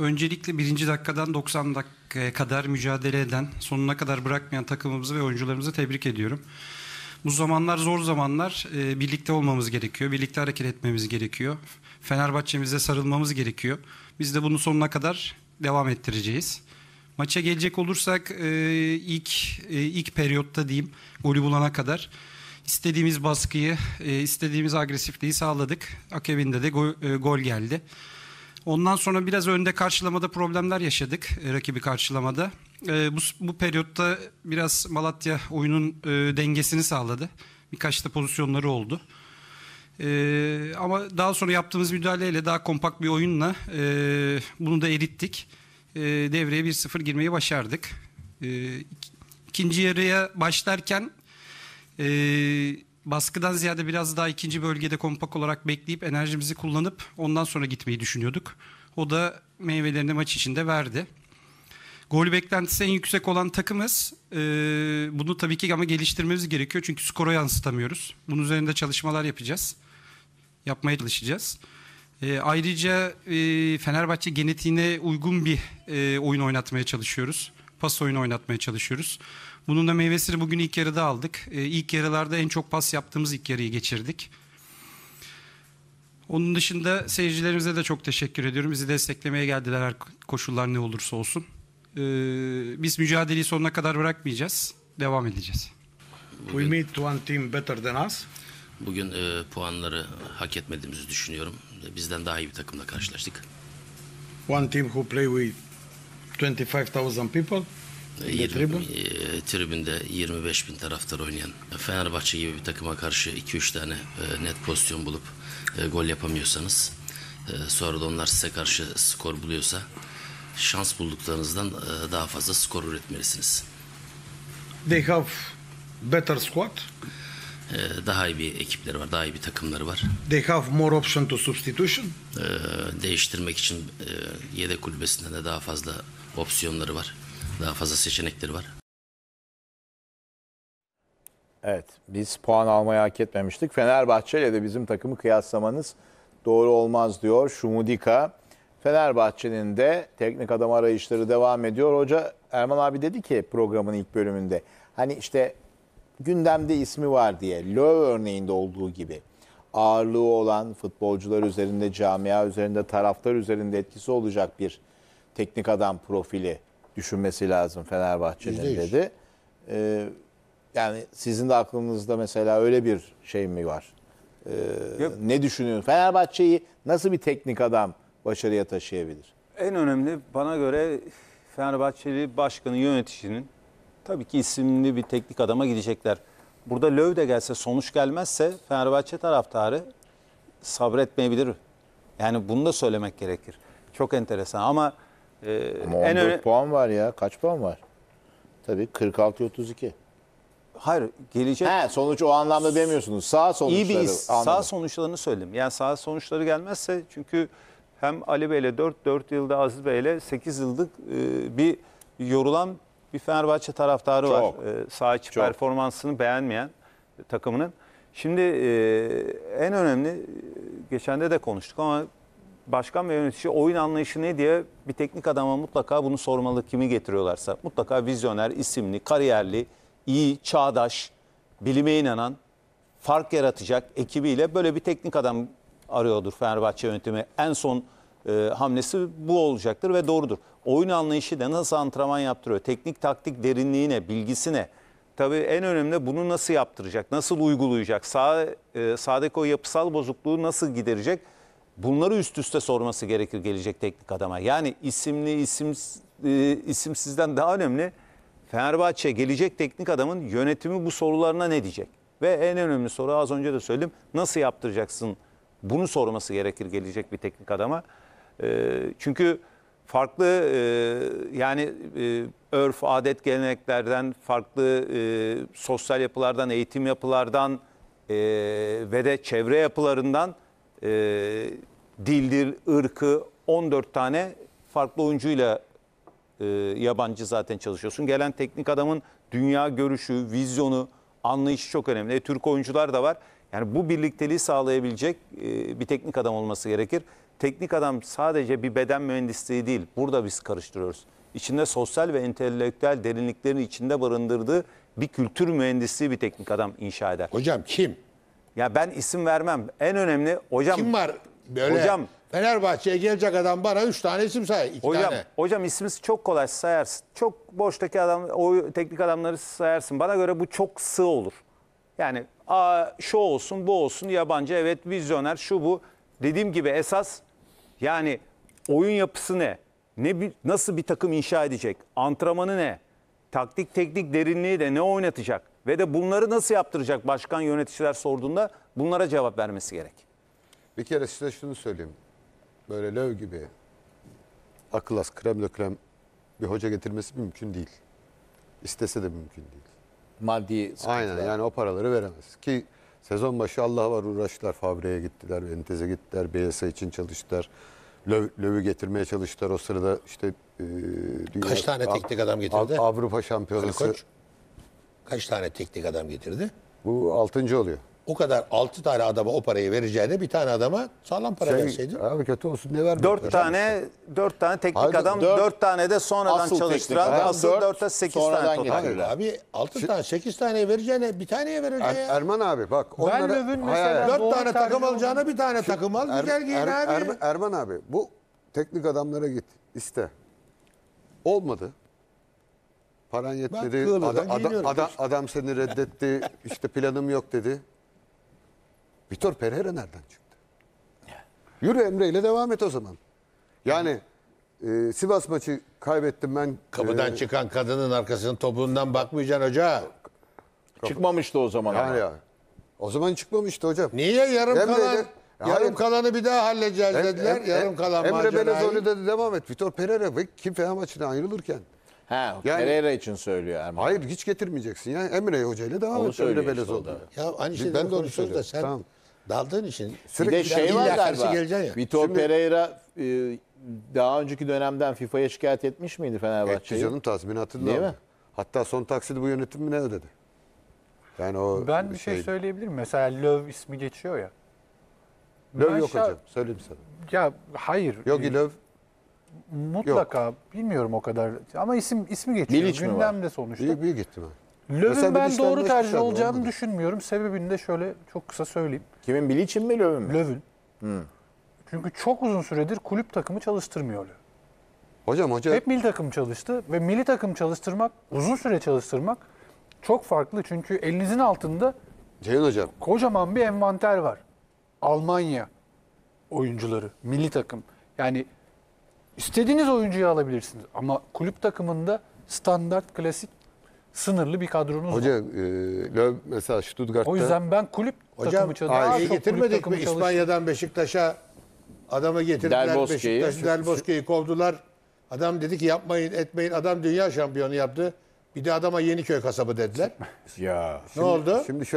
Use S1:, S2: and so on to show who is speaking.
S1: Öncelikle birinci dakikadan 90 dakikaya kadar mücadele eden, sonuna kadar bırakmayan takımımızı ve oyuncularımızı tebrik ediyorum. Bu zamanlar zor zamanlar. E, birlikte olmamız gerekiyor. Birlikte hareket etmemiz gerekiyor. Fenerbahçe'mize sarılmamız gerekiyor. Biz de bunu sonuna kadar devam ettireceğiz. Maça gelecek olursak e, ilk e, ilk periyotta diyeyim golü bulana kadar istediğimiz baskıyı, e, istediğimiz agresifliği sağladık. Akabinde de go, e, gol geldi. Ondan sonra biraz önde karşılamada problemler yaşadık e, rakibi karşılamada. E, bu, bu periyotta biraz Malatya oyunun e, dengesini sağladı. Birkaç da pozisyonları oldu. ama daha sonra yaptığımız müdahaleyle daha kompakt bir oyunla bunu da erittik. devreye 1-0 girmeyi başardık. İkinci yarıya başlarken baskıdan ziyade biraz daha ikinci bölgede kompak olarak bekleyip enerjimizi kullanıp ondan sonra gitmeyi düşünüyorduk. O da meyvelerini maç içinde verdi. Gol beklentisi en yüksek olan takımız. Ee, bunu tabii ki ama geliştirmemiz gerekiyor. Çünkü skora yansıtamıyoruz. Bunun üzerinde çalışmalar yapacağız. Yapmaya çalışacağız. Ee, ayrıca e, Fenerbahçe genetiğine uygun bir e, oyun oynatmaya çalışıyoruz pas oyunu oynatmaya çalışıyoruz. Bunun da meyvesini bugün ilk yarıda aldık. E, ilk yarılarda en çok pas yaptığımız ilk yarıyı geçirdik. Onun dışında seyircilerimize de çok teşekkür ediyorum. Bizi desteklemeye geldiler her koşullar ne olursa olsun. Ee, biz mücadeleyi sonuna kadar bırakmayacağız. Devam edeceğiz. Bugün, We meet one team better than us. Bugün
S2: e, puanları hak etmediğimizi düşünüyorum. Bizden daha iyi bir takımla karşılaştık.
S1: One team who play with 25,000 people? 20, tribün?
S2: E, tribünde 25 bin taraftar oynayan Fenerbahçe gibi bir takıma karşı 2-3 tane e, net pozisyon bulup e, gol yapamıyorsanız sonra da onlar size karşı skor buluyorsa şans bulduklarınızdan daha fazla skor üretmelisiniz.
S1: They have better squad.
S2: daha iyi bir ekipleri var, daha iyi bir takımları var.
S1: They have more option to substitution.
S2: değiştirmek için yedek kulübesinde de daha fazla opsiyonları var. Daha fazla seçenekleri var. Evet biz puan almayı hak etmemiştik. Fenerbahçe ile de bizim takımı kıyaslamanız doğru olmaz diyor Şumudika. Fenerbahçe'nin de teknik adam arayışları devam ediyor. Hoca Erman abi dedi ki programın ilk bölümünde hani işte gündemde ismi var diye Löw örneğinde olduğu gibi ağırlığı olan futbolcular üzerinde, camia üzerinde, taraftar üzerinde etkisi olacak bir teknik adam profili düşünmesi lazım Fenerbahçe'nin %100. dedi. Ee, yani sizin de aklınızda mesela öyle bir şey mi var? Ee, ne düşünüyorsun? Fenerbahçe'yi nasıl bir teknik adam başarıya taşıyabilir?
S3: En önemli bana göre Fenerbahçeli başkanı yöneticinin tabii ki isimli bir teknik adama gidecekler. Burada Löw de gelse sonuç gelmezse Fenerbahçe taraftarı sabretmeyebilir. Yani bunu da söylemek gerekir. Çok enteresan ama ee, Ama 14 en öne...
S2: puan var ya. Kaç puan var? Tabii 46-32. Hayır gelecek. He, sonuç o anlamda demiyorsunuz. Sağ sonuçları. İyi bir is, sağ
S3: sonuçlarını söyledim. Yani sağ sonuçları gelmezse çünkü hem Ali Bey'le 4, 4 yılda Aziz Bey'le 8 yıllık e, bir yorulan bir Fenerbahçe taraftarı Çok. var. E, sağ içi Çok. performansını beğenmeyen takımının. Şimdi e, en önemli e, geçen de de konuştuk ama başkan ve yönetici oyun anlayışı ne diye bir teknik adama mutlaka bunu sormalı kimi getiriyorlarsa. Mutlaka vizyoner, isimli, kariyerli, iyi, çağdaş, bilime inanan, fark yaratacak ekibiyle böyle bir teknik adam arıyordur Fenerbahçe yönetimi. En son e, hamlesi bu olacaktır ve doğrudur. Oyun anlayışı da nasıl antrenman yaptırıyor? Teknik taktik derinliğine, bilgisine. Tabii en önemli bunu nasıl yaptıracak, nasıl uygulayacak, sağ, e, sağdaki o yapısal bozukluğu nasıl giderecek? bunları üst üste sorması gerekir gelecek teknik adama. Yani isimli isim e, isimsizden daha önemli Fenerbahçe gelecek teknik adamın yönetimi bu sorularına ne diyecek? Ve en önemli soru az önce de söyledim nasıl yaptıracaksın bunu sorması gerekir gelecek bir teknik adama. E, çünkü farklı e, yani örf, adet, geleneklerden, farklı sosyal yapılardan, eğitim yapılardan ve de çevre yapılarından e, dildir, ırkı 14 tane farklı oyuncuyla e, yabancı zaten çalışıyorsun. Gelen teknik adamın dünya görüşü, vizyonu, anlayışı çok önemli. E, Türk oyuncular da var. Yani bu birlikteliği sağlayabilecek e, bir teknik adam olması gerekir. Teknik adam sadece bir beden mühendisliği değil. Burada biz karıştırıyoruz. İçinde sosyal ve entelektüel derinliklerin içinde barındırdığı bir kültür mühendisliği bir teknik adam inşa eder. Hocam kim? Ya ben isim vermem. En önemli hocam. Kim var böyle? Hocam Fenerbahçe'ye gelecek adam bana 3 tane isim say. iki hocam, tane. hocam isminiz çok kolay sayarsın. Çok boştaki adam, o teknik adamları sayarsın. Bana göre bu çok sığ olur. Yani aa, şu olsun, bu olsun, yabancı evet vizyoner şu bu. Dediğim gibi esas yani oyun yapısı ne? Ne nasıl bir takım inşa edecek? Antrenmanı ne? Taktik teknik derinliği de ne oynatacak? Ve de bunları nasıl yaptıracak başkan yöneticiler sorduğunda bunlara cevap vermesi gerek.
S2: Bir kere size şunu söyleyeyim. Böyle löv gibi akılas as krem dökrem bir hoca getirmesi mümkün değil. İstese de mümkün değil. Maddi sıkıntılar. Aynen yani o paraları veremez. Ki sezon başı Allah var uğraştılar. Fabrikaya gittiler, Entez'e gittiler, BSA için çalıştılar. Löv, lövü getirmeye çalıştılar. O sırada işte e, dünya, Kaç tane teknik adam getirdi? Avrupa Şampiyonası. Kalıkoç kaç tane teknik adam getirdi? Bu altıncı oluyor. O kadar altı tane adama o parayı vereceğine bir tane adama sağlam para Şey, verseydin. abi kötü olsun ne vermiyor? Dört tane
S3: dört tane teknik Hayır, adam, dört, dört- tane de
S2: sonradan asıl çalıştıran, teknik asıl dörtte sekiz tane total. abi altı tane sekiz tane vereceğine bir taneye vereceğine. Er- Erman abi bak. onlara- Löv'ün Hayır, mesela- Dört tane takım oldu. alacağına bir tane takım al Er- güzel giyin Er- abi. Er- Erman abi bu teknik adamlara git iste. Olmadı. Paran yetmedi. Ben adam, adam, adam, adam seni reddetti. işte planım yok dedi. Vitor Pereira nereden çıktı? Yürü Emre ile devam et o zaman. Yani e, Sivas maçı kaybettim ben. Kapıdan e, çıkan kadının arkasının topuğundan bakmayacaksın hoca. Çıkmamıştı o zaman. Yani ya. O zaman çıkmamıştı hocam. Niye yarım Emre kalan? yarım hayır. kalanı bir daha halledeceğiz dediler. Em, yarım kalan Emre Belezoğlu dedi devam et. Vitor Pereira ve kim Fenerbahçe'den ayrılırken Ha, yani, Pereira için söylüyor Erman. Hayır hiç getirmeyeceksin ya. Emre Hoca ile devam et. Öyle belez oldu. Ya aynı şeyden ben de onu söylüyorum. Da sen tamam. daldığın için sürekli bir de şey, şey var galiba. Ya. Vitor Şimdi, Pereira e, daha önceki dönemden FIFA'ya şikayet etmiş miydi Fenerbahçe'yi? Etti canım tazminatını Değil mi? Hatta son taksidi bu yönetim ne ödedi? Yani o ben bir şey, şey
S1: söyleyebilirim. Mesela Löw ismi geçiyor ya. Löw yok hocam. Söyleyeyim sana. Ya hayır. Yogi ee, Löw
S2: Mutlaka bilmiyorum o kadar ama isim ismi geçiyor. Bilic mi var? Gündemde sonuçta. Büyük büyük ihtimal. Lövün ben doğru tercih kuşak olacağını Olmadı. düşünmüyorum. Sebebini de şöyle çok kısa söyleyeyim. Kimin bili için mi Löw'ün mü? Löw'ün. Çünkü çok uzun süredir kulüp takımı çalıştırmıyor Löw. Hocam hoca Hep milli takım çalıştı ve milli takım çalıştırmak, uzun süre çalıştırmak çok farklı. Çünkü elinizin altında Ceyhun hocam kocaman bir envanter var. Almanya oyuncuları, milli takım. Yani İstediğiniz oyuncuyu alabilirsiniz. Ama kulüp takımında standart, klasik, sınırlı bir kadronuz Hoca, var. Hoca e, mesela Stuttgart'ta... O yüzden ben kulüp Hocam, takımı çalışıyorum. Hocam getirmedik mi İspanya'dan Beşiktaş'a adamı getirdiler. Del Bosque'yi. Del Bosque'yi kovdular. Adam dedi ki yapmayın etmeyin. Adam dünya şampiyonu yaptı. Bir de adama Yeniköy kasabı dediler. ya. Ne şimdi, oldu? Şimdi şöyle